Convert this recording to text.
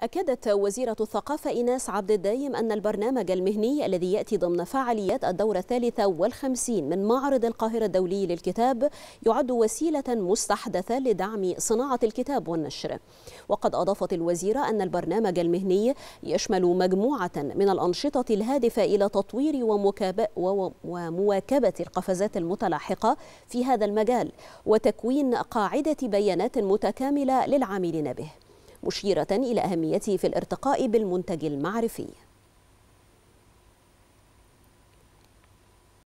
أكدت وزيرة الثقافة إيناس عبد الدايم أن البرنامج المهني الذي يأتي ضمن فعاليات الدورة الثالثة والخمسين من معرض القاهرة الدولي للكتاب يعد وسيلة مستحدثة لدعم صناعة الكتاب والنشر وقد أضافت الوزيرة أن البرنامج المهني يشمل مجموعة من الأنشطة الهادفة إلى تطوير ومواكبة القفزات المتلاحقة في هذا المجال وتكوين قاعدة بيانات متكاملة للعاملين به مشيرة إلى أهميته في الارتقاء بالمنتج المعرفي